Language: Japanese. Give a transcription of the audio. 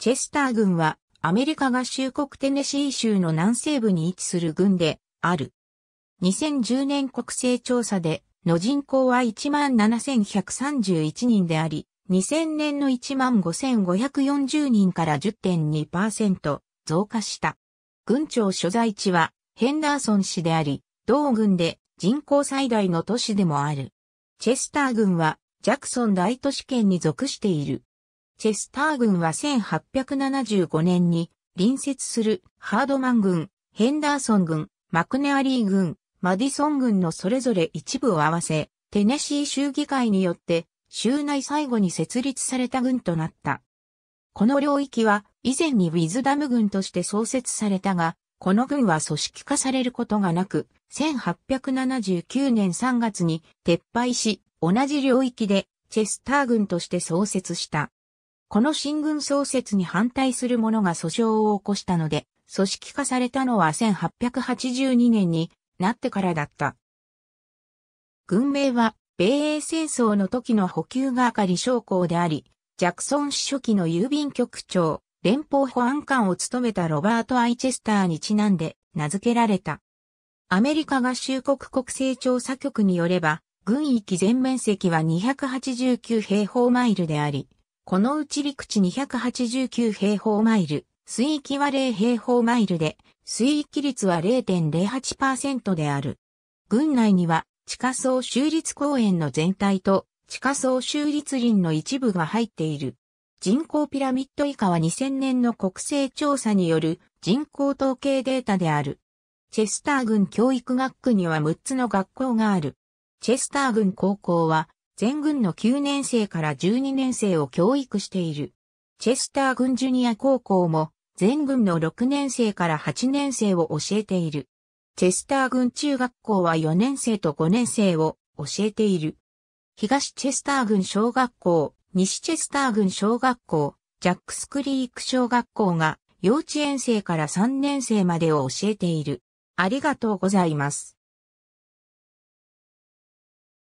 チェスター軍はアメリカ合衆国テネシー州の南西部に位置する軍である。2010年国勢調査での人口は17,131人であり、2000年の15,540人から10.2%増加した。軍庁所在地はヘンダーソン市であり、同軍で人口最大の都市でもある。チェスター軍はジャクソン大都市圏に属している。チェスター軍は1875年に隣接するハードマン軍、ヘンダーソン軍、マクネアリー軍、マディソン軍のそれぞれ一部を合わせ、テネシー州議会によって州内最後に設立された軍となった。この領域は以前にウィズダム軍として創設されたが、この軍は組織化されることがなく、1879年3月に撤廃し、同じ領域でチェスター軍として創設した。この新軍創設に反対する者が訴訟を起こしたので、組織化されたのは1882年になってからだった。軍名は、米英戦争の時の補給係将校であり、ジャクソン司書記の郵便局長、連邦保安官を務めたロバート・アイチェスターにちなんで名付けられた。アメリカ合衆国国勢調査局によれば、軍域全面積は289平方マイルであり、このうち陸地289平方マイル、水域は0平方マイルで、水域率は0.08%である。郡内には、地下層州立公園の全体と、地下層州立林の一部が入っている。人口ピラミッド以下は2000年の国勢調査による人口統計データである。チェスター郡教育学区には6つの学校がある。チェスター郡高校は全軍の9年生から12年生を教育している。チェスター軍ジュニア高校も全軍の6年生から8年生を教えている。チェスター軍中学校は4年生と5年生を教えている。東チェスター軍小学校、西チェスター軍小学校、ジャックスクリーク小学校が幼稚園生から3年生までを教えている。ありがとうございます。